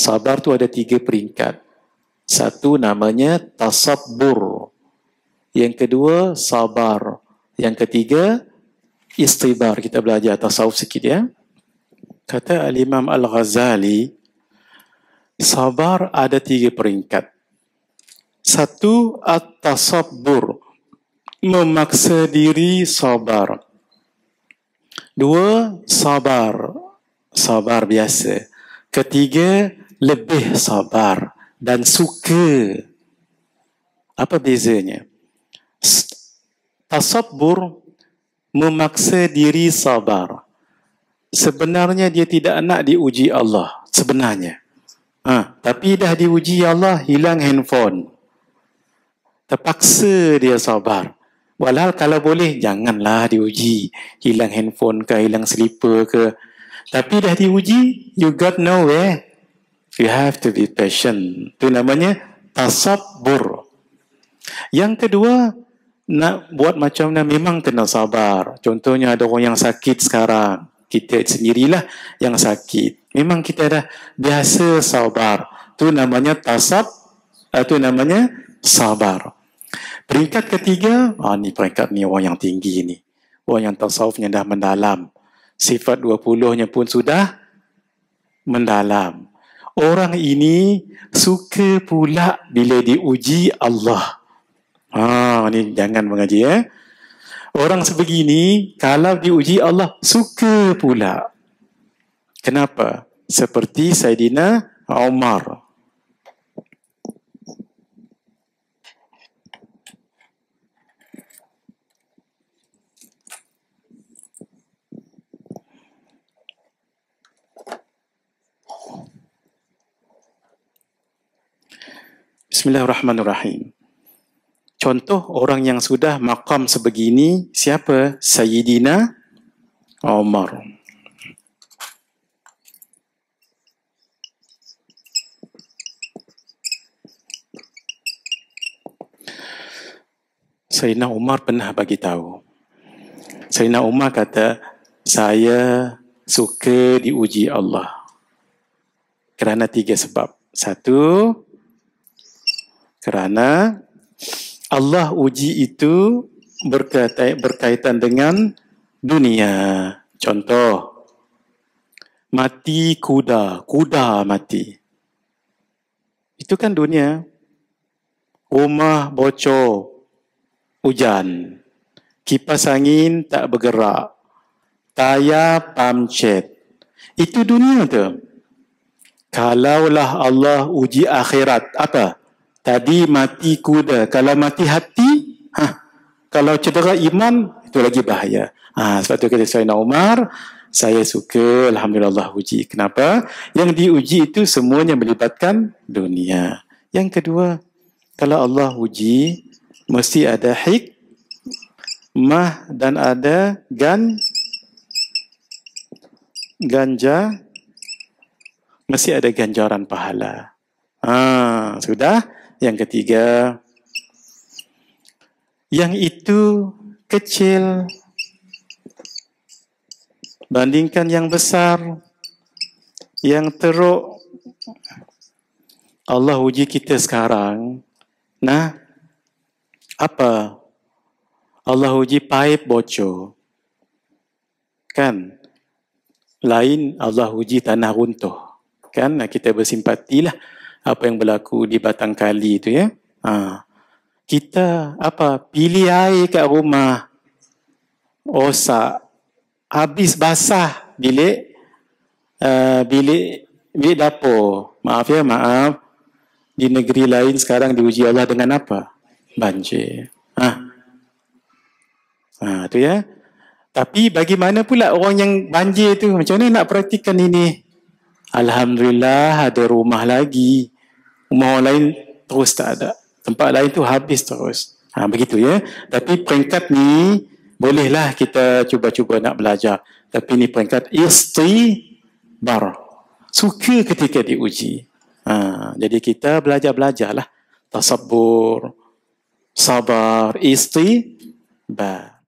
Sabar tu ada tiga peringkat. Satu namanya tasabur. Yang kedua sabar. Yang ketiga istibar. Kita belajar tasawuf sikit ya. Kata Al-Imam Al-Ghazali, sabar ada tiga peringkat. Satu, at-tasabur. Memaksa diri sabar. Dua, sabar. Sabar biasa. Ketiga, lebih sabar dan suka. Apa bezanya? Tasabur memaksa diri sabar. Sebenarnya dia tidak nak diuji Allah. Sebenarnya. Ha, tapi dah diuji Allah, hilang handphone. Terpaksa dia sabar. Walau kalau boleh, janganlah diuji. Hilang handphone ke, hilang slipper ke. Tapi dah diuji, you got nowhere. You have to be patient. Itu namanya tasabur. Yang kedua, nak buat macam mana memang kena sabar. Contohnya ada orang yang sakit sekarang. Kita sendirilah yang sakit. Memang kita dah biasa sabar. Itu namanya tasab, itu namanya sabar. Peringkat ketiga, ah, ni peringkat ni orang yang tinggi ni. Orang yang tasawufnya dah mendalam. Sifat dua puluhnya pun sudah mendalam orang ini suka pula bila diuji Allah. Ha, ini jangan mengaji ya. Eh? Orang sebegini kalau diuji Allah suka pula. Kenapa? Seperti Saidina Omar. Bismillahirrahmanirrahim. Contoh orang yang sudah makam sebegini, siapa? Sayyidina Omar. Sayyidina Umar pernah bagi tahu. Sayyidina Umar kata, saya suka diuji Allah. Kerana tiga sebab. Satu, kerana Allah uji itu berkaitan dengan dunia. Contoh, mati kuda, kuda mati. Itu kan dunia. Rumah bocor, hujan. Kipas angin tak bergerak. taya pamcet. Itu dunia tu. Kalaulah Allah uji akhirat, apa? Apa? Tadi mati kuda. Kalau mati hati, ha, kalau cedera iman, itu lagi bahaya. Ha, sebab itu kata Sayyidina Umar, saya suka Alhamdulillah uji. Kenapa? Yang diuji itu semuanya melibatkan dunia. Yang kedua, kalau Allah uji, mesti ada hik, mah dan ada gan, ganja, mesti ada ganjaran pahala. Haa sudah. Yang ketiga, yang itu kecil bandingkan yang besar, yang teruk. Allah uji kita sekarang. Nah, apa? Allah uji paip bocor. Kan? Lain Allah uji tanah runtuh. Kan? kita bersimpatilah. lah apa yang berlaku di batang kali tu ya. Ha. Kita apa pilih air kat rumah osak habis basah bilik uh, bilik bilik dapur. Maaf ya, maaf. Di negeri lain sekarang diuji Allah dengan apa? Banjir. Ha. Ha, tu ya. Tapi bagaimana pula orang yang banjir tu macam mana nak praktikan ini? Alhamdulillah ada rumah lagi. Rumah orang lain terus tak ada. Tempat lain tu habis terus. Ha, begitu ya. Tapi peringkat ni bolehlah kita cuba-cuba nak belajar. Tapi ni peringkat bar. Suka ketika diuji. Ha, jadi kita belajar-belajarlah. Tasabur, sabar, bar.